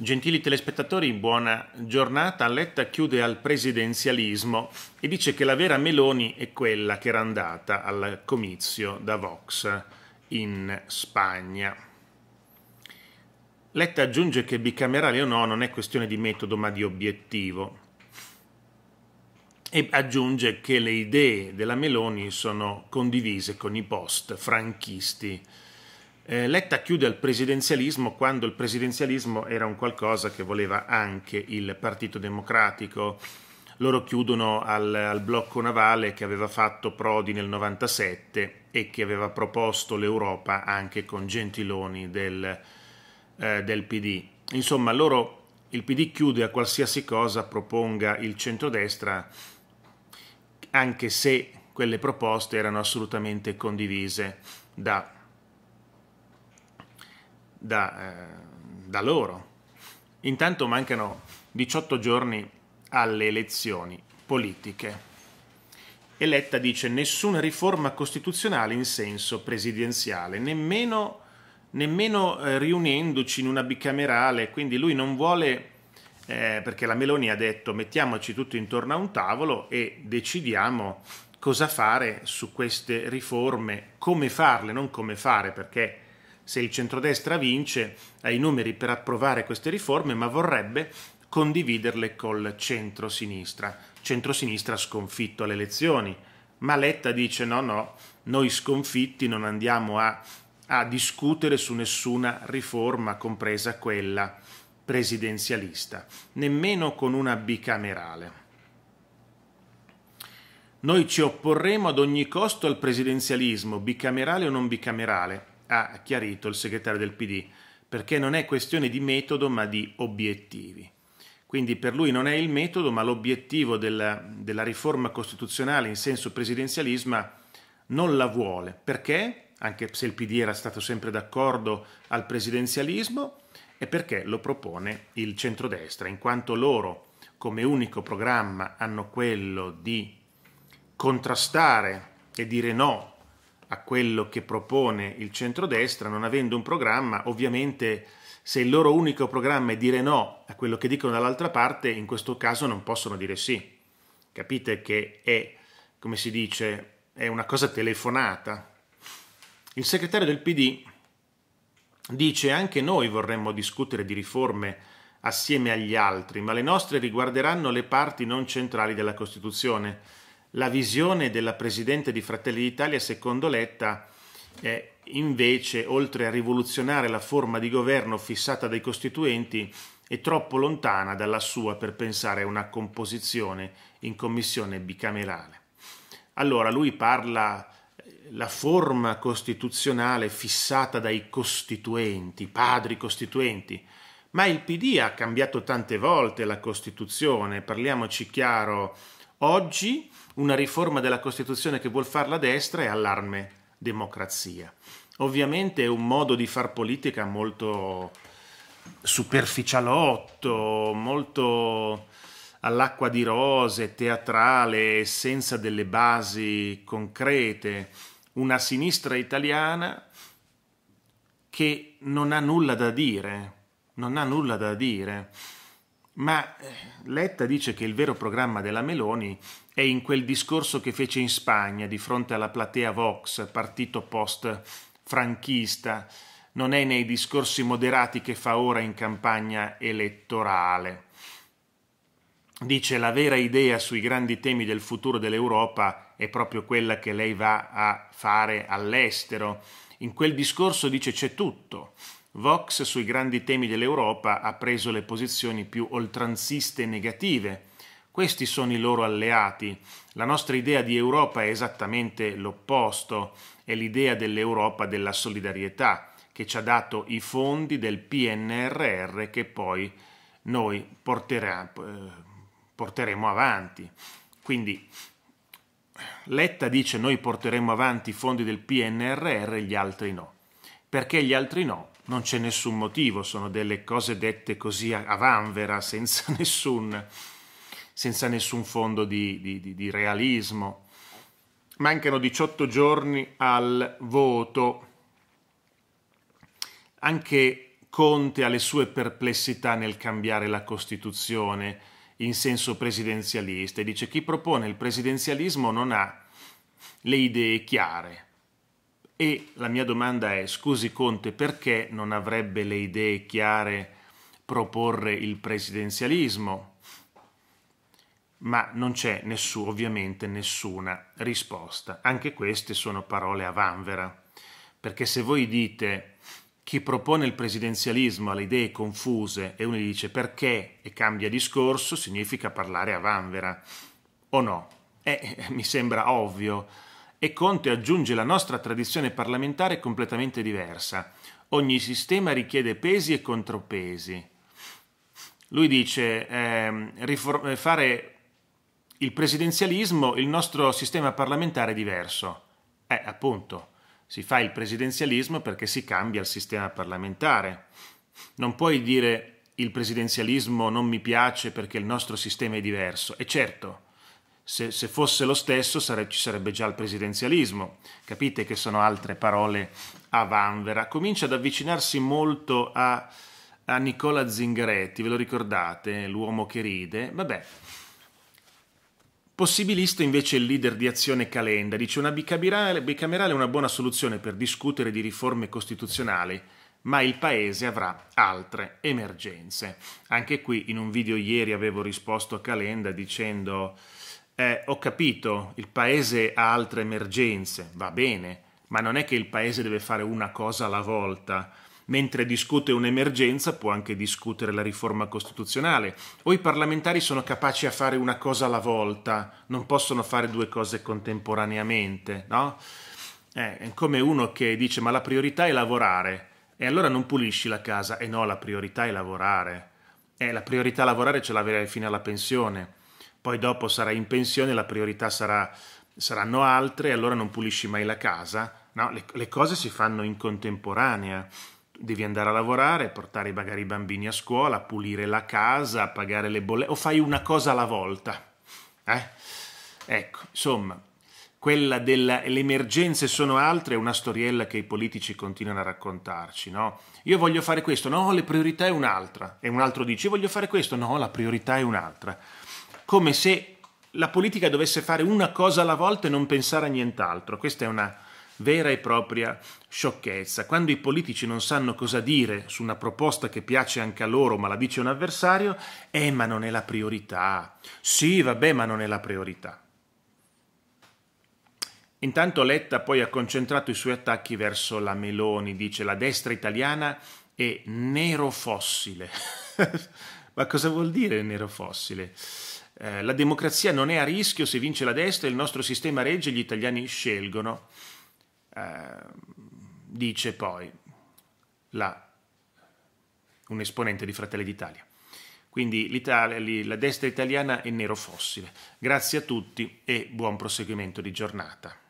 Gentili telespettatori, buona giornata. Letta chiude al presidenzialismo e dice che la vera Meloni è quella che era andata al comizio da Vox in Spagna. Letta aggiunge che bicamerale o no non è questione di metodo ma di obiettivo e aggiunge che le idee della Meloni sono condivise con i post franchisti eh, Letta chiude al presidenzialismo quando il presidenzialismo era un qualcosa che voleva anche il Partito Democratico. Loro chiudono al, al blocco navale che aveva fatto Prodi nel 97 e che aveva proposto l'Europa anche con Gentiloni del, eh, del PD. Insomma, loro, il PD chiude a qualsiasi cosa proponga il centrodestra, anche se quelle proposte erano assolutamente condivise da da, eh, da loro. Intanto mancano 18 giorni alle elezioni politiche. Eletta dice nessuna riforma costituzionale in senso presidenziale, nemmeno, nemmeno eh, riunendoci in una bicamerale, quindi lui non vuole... Eh, perché la Meloni ha detto mettiamoci tutti intorno a un tavolo e decidiamo cosa fare su queste riforme, come farle, non come fare, perché se il centrodestra vince ha i numeri per approvare queste riforme, ma vorrebbe condividerle col centrosinistra, centrosinistra sconfitto alle elezioni. Ma Letta dice no, no, noi sconfitti non andiamo a, a discutere su nessuna riforma, compresa quella presidenzialista, nemmeno con una bicamerale. Noi ci opporremo ad ogni costo al presidenzialismo, bicamerale o non bicamerale, ha chiarito il segretario del PD, perché non è questione di metodo ma di obiettivi. Quindi per lui non è il metodo ma l'obiettivo della, della riforma costituzionale in senso presidenzialismo non la vuole. Perché? Anche se il PD era stato sempre d'accordo al presidenzialismo, e perché lo propone il centrodestra, in quanto loro come unico programma hanno quello di contrastare e dire no a quello che propone il centrodestra, non avendo un programma, ovviamente se il loro unico programma è dire no a quello che dicono dall'altra parte, in questo caso non possono dire sì. Capite che è, come si dice, è una cosa telefonata. Il segretario del PD dice anche noi vorremmo discutere di riforme assieme agli altri, ma le nostre riguarderanno le parti non centrali della Costituzione la visione della Presidente di Fratelli d'Italia, secondo Letta, eh, invece, oltre a rivoluzionare la forma di governo fissata dai costituenti, è troppo lontana dalla sua per pensare a una composizione in commissione bicamerale. Allora lui parla eh, la forma costituzionale fissata dai costituenti, padri costituenti, ma il PD ha cambiato tante volte la Costituzione, parliamoci chiaro, Oggi una riforma della Costituzione che vuol fare la destra è allarme democrazia. Ovviamente è un modo di far politica molto superficialotto, molto all'acqua di rose, teatrale, senza delle basi concrete. Una sinistra italiana che non ha nulla da dire, non ha nulla da dire. Ma eh, Letta dice che il vero programma della Meloni è in quel discorso che fece in Spagna di fronte alla platea Vox, partito post-franchista, non è nei discorsi moderati che fa ora in campagna elettorale. Dice la vera idea sui grandi temi del futuro dell'Europa è proprio quella che lei va a fare all'estero. In quel discorso dice c'è tutto, Vox sui grandi temi dell'Europa ha preso le posizioni più oltranziste e negative. Questi sono i loro alleati. La nostra idea di Europa è esattamente l'opposto, è l'idea dell'Europa della solidarietà, che ci ha dato i fondi del PNRR che poi noi porterà, eh, porteremo avanti. Quindi Letta dice noi porteremo avanti i fondi del PNRR e gli altri no. Perché gli altri no? non c'è nessun motivo, sono delle cose dette così a, vanvera, senza nessun, senza nessun fondo di, di, di realismo. Mancano 18 giorni al voto. Anche Conte ha le sue perplessità nel cambiare la Costituzione in senso presidenzialista e dice chi propone il presidenzialismo non ha le idee chiare e la mia domanda è, scusi Conte, perché non avrebbe le idee chiare proporre il presidenzialismo? Ma non c'è nessuno, ovviamente nessuna risposta. Anche queste sono parole a vanvera, perché se voi dite chi propone il presidenzialismo ha le idee confuse e uno gli dice perché e cambia discorso, significa parlare a vanvera, o no? Eh, mi sembra ovvio e Conte aggiunge la nostra tradizione parlamentare completamente diversa. Ogni sistema richiede pesi e contropesi. Lui dice ehm, eh, riform- fare il presidenzialismo, il nostro sistema parlamentare è diverso. Eh, appunto, si fa il presidenzialismo perché si cambia il sistema parlamentare. Non puoi dire il presidenzialismo non mi piace perché il nostro sistema è diverso. E certo, se, se fosse lo stesso sare, ci sarebbe già il presidenzialismo. Capite che sono altre parole a vanvera. Comincia ad avvicinarsi molto a, a Nicola Zingaretti, ve lo ricordate? L'uomo che ride. Vabbè. Possibilista invece il leader di Azione Calenda dice una bicamerale, bicamerale è una buona soluzione per discutere di riforme costituzionali, ma il Paese avrà altre emergenze. Anche qui in un video ieri avevo risposto a Calenda dicendo eh, ho capito, il paese ha altre emergenze, va bene, ma non è che il paese deve fare una cosa alla volta. Mentre discute un'emergenza può anche discutere la riforma costituzionale. O i parlamentari sono capaci a fare una cosa alla volta, non possono fare due cose contemporaneamente, no? Eh, è come uno che dice ma la priorità è lavorare e allora non pulisci la casa. E eh no, la priorità è lavorare. E eh, la priorità a lavorare ce l'avrai fino alla pensione poi dopo sarai in pensione, la priorità sarà, saranno altre, allora non pulisci mai la casa. No, le, le cose si fanno in contemporanea devi andare a lavorare, portare magari i bambini a scuola, pulire la casa, pagare le bollette, o fai una cosa alla volta. Eh? Ecco, insomma, quella delle emergenze sono altre è una storiella che i politici continuano a raccontarci, no? Io voglio fare questo, no, le priorità è un'altra. E un altro dice, io voglio fare questo, no, la priorità è un'altra come se la politica dovesse fare una cosa alla volta e non pensare a nient'altro. Questa è una vera e propria sciocchezza. Quando i politici non sanno cosa dire su una proposta che piace anche a loro, ma la dice un avversario, eh ma non è la priorità. Sì, vabbè, ma non è la priorità. Intanto Letta poi ha concentrato i suoi attacchi verso la Meloni, dice la destra italiana è nero fossile. ma cosa vuol dire nero fossile? Eh, la democrazia non è a rischio se vince la destra, il nostro sistema regge, gli italiani scelgono. Eh, dice poi la, un esponente di Fratelli d'Italia. Quindi la destra italiana è nero fossile. Grazie a tutti e buon proseguimento di giornata.